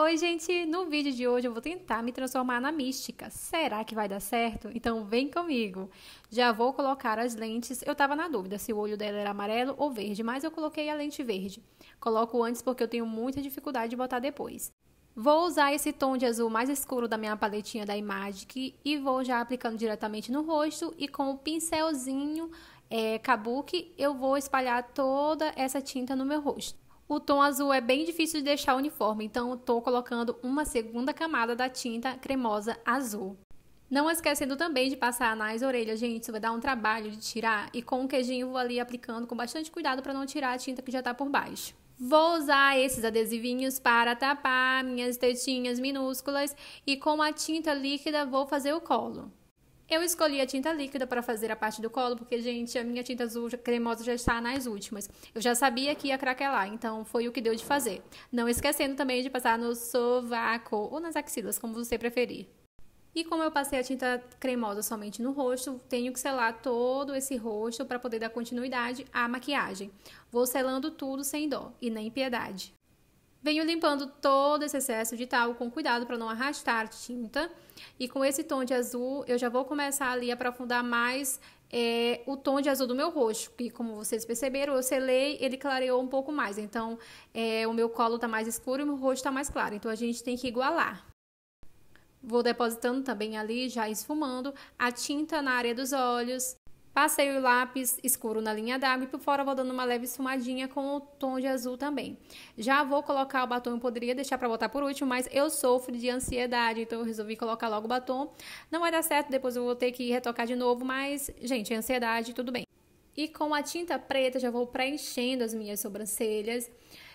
Oi, gente! No vídeo de hoje eu vou tentar me transformar na mística. Será que vai dar certo? Então vem comigo! Já vou colocar as lentes. Eu tava na dúvida se o olho dela era amarelo ou verde, mas eu coloquei a lente verde. Coloco antes porque eu tenho muita dificuldade de botar depois. Vou usar esse tom de azul mais escuro da minha paletinha da Imagic e vou já aplicando diretamente no rosto e com o pincelzinho é, kabuki eu vou espalhar toda essa tinta no meu rosto o tom azul é bem difícil de deixar uniforme, então estou colocando uma segunda camada da tinta cremosa azul. Não esquecendo também de passar nas orelhas, gente, isso vai dar um trabalho de tirar. E com o queijinho vou ali aplicando com bastante cuidado para não tirar a tinta que já está por baixo. Vou usar esses adesivinhos para tapar minhas tetinhas minúsculas e com a tinta líquida vou fazer o colo. Eu escolhi a tinta líquida para fazer a parte do colo, porque, gente, a minha tinta azul cremosa já está nas últimas. Eu já sabia que ia craquelar, então foi o que deu de fazer. Não esquecendo também de passar no sovaco ou nas axilas, como você preferir. E como eu passei a tinta cremosa somente no rosto, tenho que selar todo esse rosto para poder dar continuidade à maquiagem. Vou selando tudo sem dó e nem piedade. Venho limpando todo esse excesso de talco com cuidado para não arrastar tinta. E com esse tom de azul, eu já vou começar ali a aprofundar mais é, o tom de azul do meu rosto. E como vocês perceberam, eu selei, ele clareou um pouco mais. Então, é, o meu colo está mais escuro e o meu rosto está mais claro. Então, a gente tem que igualar. Vou depositando também ali, já esfumando, a tinta na área dos olhos. Passei o lápis escuro na linha d'água e por fora vou dando uma leve esfumadinha com o tom de azul também. Já vou colocar o batom, eu poderia deixar pra botar por último, mas eu sofro de ansiedade, então eu resolvi colocar logo o batom. Não vai dar certo, depois eu vou ter que retocar de novo, mas, gente, ansiedade, tudo bem. E com a tinta preta já vou preenchendo as minhas sobrancelhas.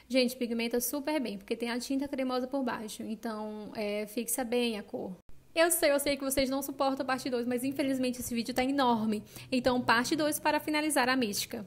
Gente, pigmenta super bem, porque tem a tinta cremosa por baixo, então é, fixa bem a cor. Eu sei, eu sei que vocês não suportam a parte 2, mas infelizmente esse vídeo tá enorme. Então, parte 2 para finalizar a mística.